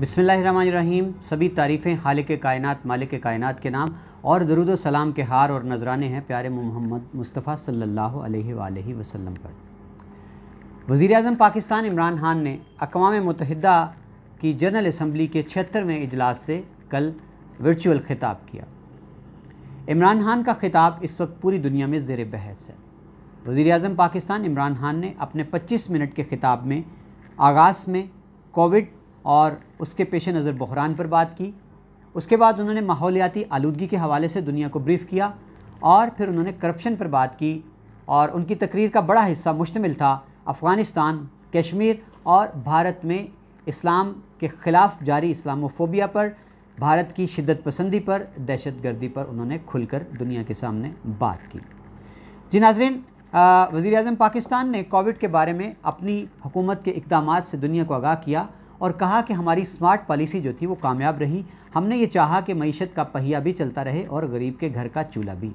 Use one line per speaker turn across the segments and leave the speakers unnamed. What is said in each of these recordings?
बिसमीम सभी तारीफ़ें हालिक कायनत मालिक के कायनत के नाम और दरुद सलाम के हार और नजराने हैं प्यारे मोहम्मद मुस्तफ़ा सल्लल्लाहु अलैहि वसल्लम पर वज़ी अजम पाकिस्तान इमरान खान ने अकवा मुतहदा की जनरल असम्बली के छिहत्तरवें इजलास से कल वर्चुअल खिताब किया इमरान खान का खिताब इस वक्त पूरी दुनिया में जेर बहस है वज़ी अजम पाकिस्तान इमरान खान ने अपने पच्चीस मिनट के खिताब में आगाज़ में कोविड और उसके पेश नज़र बहरान पर बात की उसके बाद उन्होंने माहौलियाती आलूगी के हवाले से दुनिया को ब्रीफ़ किया और फिर उन्होंने करप्शन पर बात की और उनकी तकरीर का बड़ा हिस्सा मुश्तमिल था अफ़गानिस्तान कश्मीर और भारत में इस्लाम के ख़िलाफ़ जारी इस्लामोफोबिया पर भारत की शिदत पसंदी पर दहशत गर्दी पर उन्होंने खुलकर दुनिया के सामने बात की जी नाजरीन वज़ी अजम पाकिस्तान ने कोविड के बारे में अपनी हुकूमत के इकदाम से दुनिया को आगाह किया और कहा कि हमारी स्मार्ट पॉलिसी जो थी वो कामयाब रही हमने ये चाहा कि मीशत का पहिया भी चलता रहे और गरीब के घर का चूल्हा भी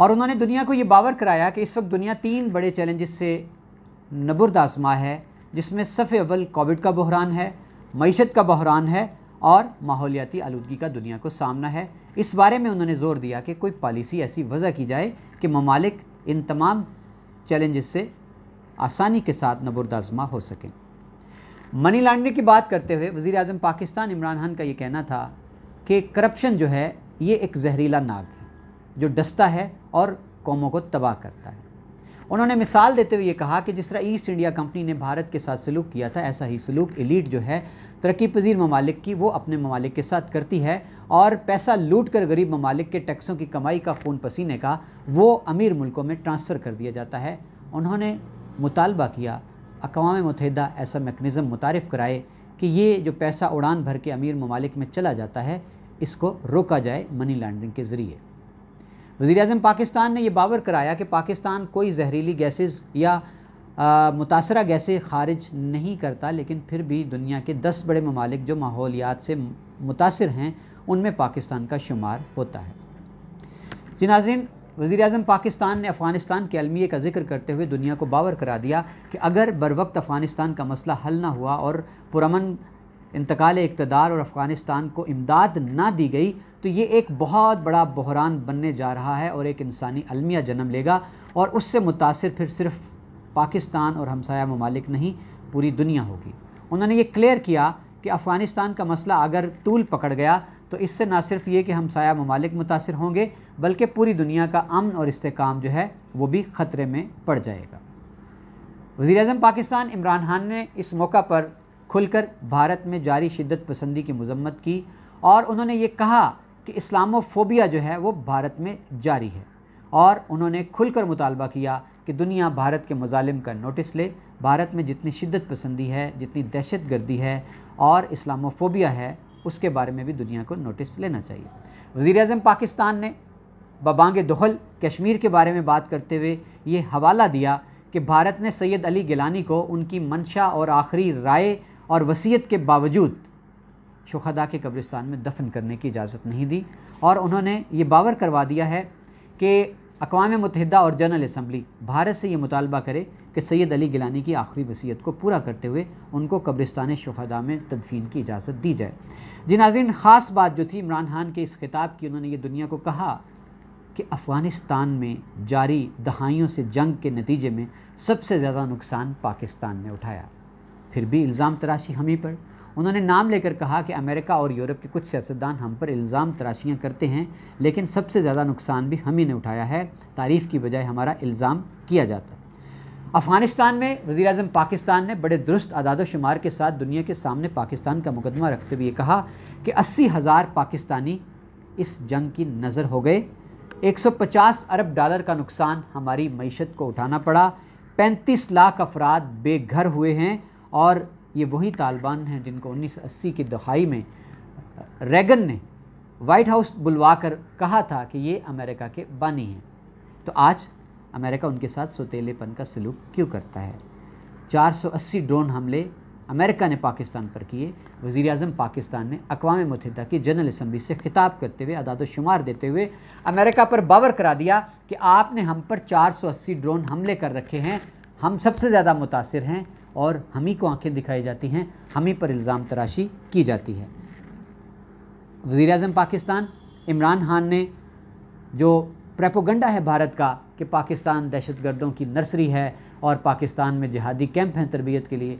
और उन्होंने दुनिया को ये बावर कराया कि इस वक्त दुनिया तीन बड़े चैलेंजेस से नबुरद आजमा है जिसमें सफ़े अव्वल कोविड का बहरान है मीशत का बहरान है और माहौलियाती आलूगी का दुनिया को सामना है इस बारे में उन्होंने ज़ोर दिया कि कोई पॉलिसी ऐसी वजह की जाए कि ममालिक इन तमाम चैलेंजेस से आसानी के साथ नबरदाजमा हो सकें मनी लॉन्ड्रिंग की बात करते हुए वज़ी अजम पाकिस्तान इमरान खान का ये कहना था कि करप्शन जो है ये एक जहरीला नाग है जो डसता है और कौमों को तबाह करता है उन्होंने मिसाल देते हुए ये कहा कि जिस तरह ईस्ट इंडिया कंपनी ने भारत के साथ सलूक किया था ऐसा ही सलूक एलीट जो है तरक्की पजीर ममालिक की वो अपने ममालिक के साथ करती है और पैसा लूट कर गरीब ममालिक के टैक्सों की कमाई का खून पसीने का वो अमीर मुल्कों में ट्रांसफ़र कर दिया जाता है उन्होंने मुतालबा किया अकवा मतहदा ऐसा मेकनिज़म मुतारफ़ कराए कि ये जो पैसा उड़ान भर के अमीर ममालिक में चला जाता है इसको रोका जाए मनी लॉन्ड्रिंग के ज़रिए वज़ी अजम पाकिस्तान ने यह बावर कराया कि पाकिस्तान कोई जहरीली गैसेज या मुतासर गैसें खारिज नहीं करता लेकिन फिर भी दुनिया के दस बड़े ममालिक जो माहौलियात से मुतासर हैं उनमें पाकिस्तान का शुमार होता है जिनाजिन वज़ी अजम पाकिस्तान ने अफ़गानिस्तान के अलमिये का जिक्र करते हुए दुनिया को बावर करा दिया कि अगर बर वक्त अफ़गानिस्तान का मसला हल ना हुआ और पुरमन इंतकाल इकतदार और अफ़गानिस्तान को इमदाद ना दी गई तो ये एक बहुत बड़ा बहरान बनने जा रहा है और एक इंसानी अलमिया जन्म लेगा और उससे मुतासर फिर सिर्फ पाकिस्तान और हमसाया ममालिक नहीं पूरी दुनिया होगी उन्होंने ये क्लियर किया कि अफ़गानिस्तान का मसला अगर तूल पकड़ गया तो इससे ना सिर्फ ये कि हमसाया ममालिक मुतासर होंगे बल्कि पूरी दुनिया का अमन और इसकाम जो है वो भी ख़तरे में पड़ जाएगा वज़ी अजम पाकिस्तान इमरान खान ने इस मौका पर खुलकर भारत में जारी शिदत पसंदी की मजम्मत की और उन्होंने ये कहा कि इस्लामोफोबिया जो है वो भारत में जारी है और उन्होंने खुलकर मुतालबा किया कि दुनिया भारत के मजालिम का नोटिस ले भारत में जितनी शिद्दत पसंदी है जितनी दहशत गर्दी है और इस्लामोफोबिया है उसके बारे में भी दुनिया को नोटिस लेना चाहिए वज़ी अजम पाकिस्तान ने बबांग दोहल कश्मीर के बारे में बात करते हुए ये हवाला दिया कि भारत ने सैयद अली गिलानी को उनकी मंशा और आखिरी राय और वसीयत के बावजूद शुहदा के कब्रिस्तान में दफन करने की इजाज़त नहीं दी और उन्होंने ये बावर करवा दिया है कि अकवा मतहदा और जनरल असम्बली भारत से ये मुतालबा करे कि सैद अली गिलानी की आखिरी वसीयत को पूरा करते हुए उनको कब्रिस्तान शहदा में तदफीन की इजाज़त दी जाए जी नाजिन ख़ास बात जो थी इमरान खान के इस खिताब की उन्होंने ये दुनिया को कहा कि अफ़गानिस्तान में जारी दहाइयों से जंग के नतीजे में सबसे ज़्यादा नुकसान पाकिस्तान ने उठाया फिर भी इल्ज़ाम तराशी हम ही पर उन्होंने नाम लेकर कहा कि अमेरिका और यूरोप के कुछ सियासतदान हम पर इल्ज़ाम तराशियाँ करते हैं लेकिन सबसे ज़्यादा नुकसान भी हम ही ने उठाया है तारीफ़ की बजाय हमारा इल्ज़ाम किया जाता है अफ़गानिस्तान में वज़ी अजम पाकिस्तान ने बड़े दुरुस्त अदाद शुमार के साथ दुनिया के सामने पाकिस्तान का मुकदमा रखते हुए कहा कि अस्सी हज़ार पाकिस्तानी इस जंग की नज़र हो गए 150 अरब डॉलर का नुकसान हमारी मीशत को उठाना पड़ा 35 लाख अफराद बेघर हुए हैं और ये वही तालिबान हैं जिनको 1980 की दहाई में रेगन ने वाइट हाउस बुलवा कर कहा था कि ये अमेरिका के बानी हैं तो आज अमेरिका उनके साथ सोतेलेपन का सलूक क्यों करता है 480 ड्रोन हमले अमेरिका ने पाकिस्तान पर किए वज़ी अजम पाकिस्तान ने अकवा मतहदा की जनरल असम्बली से खिताब करते हुए अदाद शुमार देते हुए अमेरिका पर बावर करा दिया कि आपने हम पर 480 ड्रोन हमले कर रखे हैं हम सबसे ज़्यादा मुतासर हैं और हम ही को आंखें दिखाई जाती हैं हम ही पर इल्ज़ाम तराशी की जाती है वज़ी अजम पाकिस्तान इमरान खान ने जो प्रेपोगंडा है भारत का कि पाकिस्तान दहशत गर्दों की नर्सरी है और पाकिस्तान में जहादी कैंप हैं तरबियत के लिए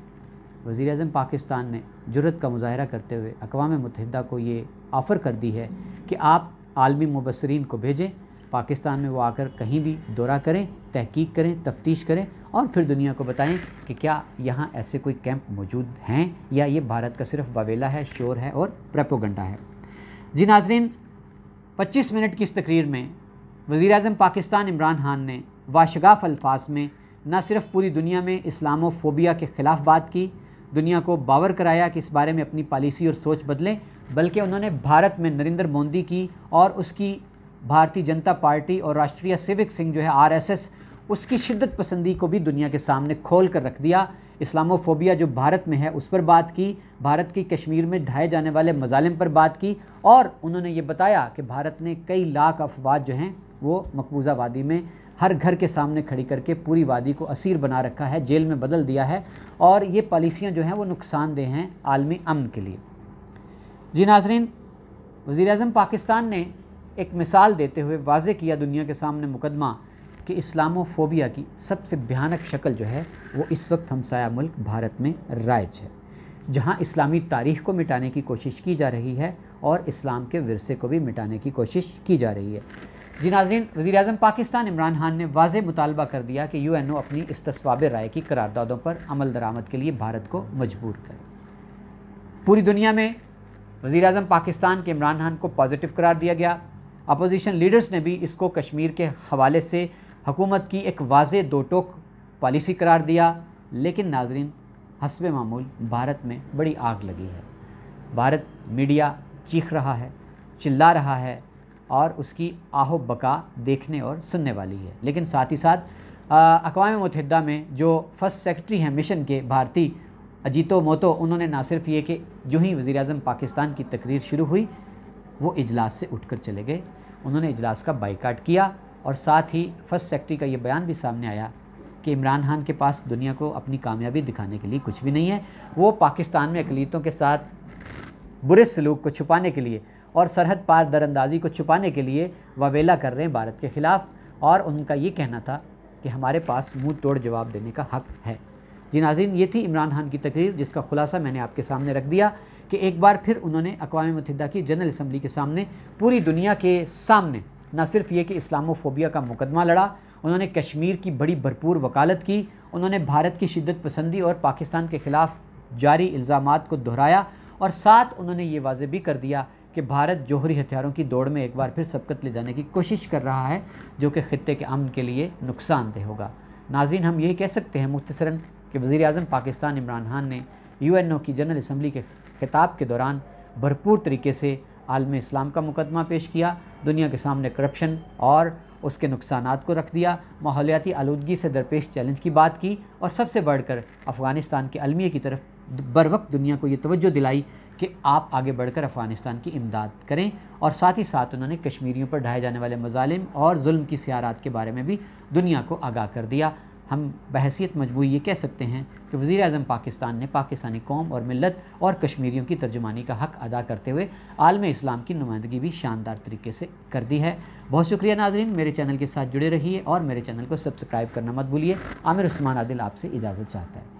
वज़ी अजम पाकिस्तान ने जरूरत का मुजाहरा करते हुए अकवा मतहदा को ये ऑफ़र कर दी है कि आप आलमी मुबसरीन को भेजें पाकिस्तान में वो आकर कहीं भी दौरा करें तहकीक करें तफ्तीश करें और फिर दुनिया को बताएं कि क्या यहाँ ऐसे कोई कैंप मौजूद हैं या ये भारत का सिर्फ बवेला है शोर है और प्रपोगंडा है जी नाजरीन पच्चीस मिनट की इस तकरीर में वज़ी अजम पाकिस्तान इमरान खान ने वाशगाफ अल्फाज में न सिर्फ पूरी दुनिया में इस्लामोफोबिया के ख़िलाफ़ बात की दुनिया को बावर कराया कि इस बारे में अपनी पॉलिसी और सोच बदलें बल्कि उन्होंने भारत में नरेंद्र मोदी की और उसकी भारतीय जनता पार्टी और राष्ट्रीय सिविक सिंह जो है आरएसएस उसकी शिद्दत पसंदी को भी दुनिया के सामने खोल कर रख दिया इस्लामोफोबिया जो भारत में है उस पर बात की भारत की कश्मीर में ढाए जाने वाले मजालिम पर बात की और उन्होंने ये बताया कि भारत ने कई लाख अफवाद जो हैं वो मकबूजा वादी में हर घर के सामने खड़ी करके पूरी वादी को असीर बना रखा है जेल में बदल दिया है और ये पॉलिसियाँ जो हैं वो नुकसानदेह हैं आलमी अमन के लिए जी नाजरीन वज़ी अजम पाकिस्तान ने एक मिसाल देते हुए वाज किया दुनिया के सामने मुकदमा कि इस्लामोफोबिया की सबसे भयानक शक्ल जो है वो इस वक्त हमसाया मुल्क भारत में राइज है जहाँ इस्लामी तारीख़ को मिटाने की कोशिश की जा रही है और इस्लाम के वरसे को भी मिटाने की कोशिश की जा रही है जी नाजरीन वज़ी अजम पाकिस्तान इमरान खान ने वाज मुतालबा कर दिया कि यू एन ओ अपनी इस तस्वाब राय की करारदादों पर अमल दरामद के लिए भारत को मजबूर करे पूरी दुनिया में वज़ी अजम पाकिस्तान के इमरान खान को पॉजिटिव करार दिया गया अपोजिशन लीडर्स ने भी इसको कश्मीर के हवाले से हुकूमत की एक वाज दो टोक पॉलिसी करार दिया लेकिन नाजरीन हसब मामूल भारत में बड़ी आग लगी है भारत मीडिया चीख रहा है चिल्ला रहा है और उसकी आहो बका देखने और सुनने वाली है लेकिन साथ ही साथ अकवा मतहदा में जो फर्स्ट सेक्रेटरी हैं मिशन के भारतीय अजीतो मोतो उन्होंने ना सिर्फ ये कि यूँ ही वज़ी अजम पाकिस्तान की तकरीर शुरू हुई वो इजलास से उठकर चले गए उन्होंने इजलास का बाइकाट किया और साथ ही फर्स्ट सेक्रेटरी का ये बयान भी सामने आया कि इमरान खान के पास दुनिया को अपनी कामयाबी दिखाने के लिए कुछ भी नहीं है वो पाकिस्तान में अकलीतों के साथ बुरे सलूक को छुपाने के लिए और सरहद पार दरअंदाजी को छुपाने के लिए वावेला कर रहे हैं भारत के ख़िलाफ़ और उनका ये कहना था कि हमारे पास मुंह तोड़ जवाब देने का हक़ है जी नाजीन ये थी इमरान खान की तकरीर जिसका खुलासा मैंने आपके सामने रख दिया कि एक बार फिर उन्होंने अकवा मतहदा की जनरल असम्बली के सामने पूरी दुनिया के सामने ना सिर्फ ये कि इस्लामोफोबिया का मुकदमा लड़ा उन्होंने कश्मीर की बड़ी भरपूर वकालत की उन्होंने भारत की शिदत पसंदी और पाकिस्तान के ख़िलाफ़ जारी इल्ज़ाम को दोहराया और साथ उन्होंने ये वाजे भी कर दिया कि भारत जौहरी हथियारों की दौड़ में एक बार फिर सबकत ले जाने की कोशिश कर रहा है जो कि ख़त्े के अमन के लिए नुकसानदेह होगा नाजिन हम यही कह सकते हैं मुख्तरा कि वज़ी अजम पाकिस्तान इमरान खान ने यू एन ओ की जनरल इसम्बली के खिताब के दौरान भरपूर तरीके से आलम इस्लाम का मुकदमा पेश किया दुनिया के सामने करप्शन और उसके नुकसान को रख दिया माहौलियाती आलूदगी से दरपेश चैलेंज की बात की और सबसे बढ़कर अफ़गानिस्तान के अलमिया की तरफ बर वक्त दुनिया को ये तवज्जो दिलाई कि आप आगे बढ़कर अफ़गानिस्तान की इमदाद करें और साथ ही साथ उन्होंने कश्मीरियों पर ढाए जाने वाले मजालिम और जुल्म की सियारात के बारे में भी दुनिया को आगाह कर दिया हम बहसीत मजबू ये कह सकते हैं कि वज़ी अजम पाकिस्तान ने पाकिस्तानी कौम और मिलत और कश्मीरीों की तर्जुमानी का हक़ अदा करते हुए आलम इस्लाम की नुमाइंदगी भी शानदार तरीके से कर दी है बहुत शुक्रिया नाजरीन मेरे चैनल के साथ जुड़े रहिए और मेरे चैनल को सब्सक्राइब करना मत भूलिए आमिर उस्मान आदिल आपसे इजाज़त चाहता है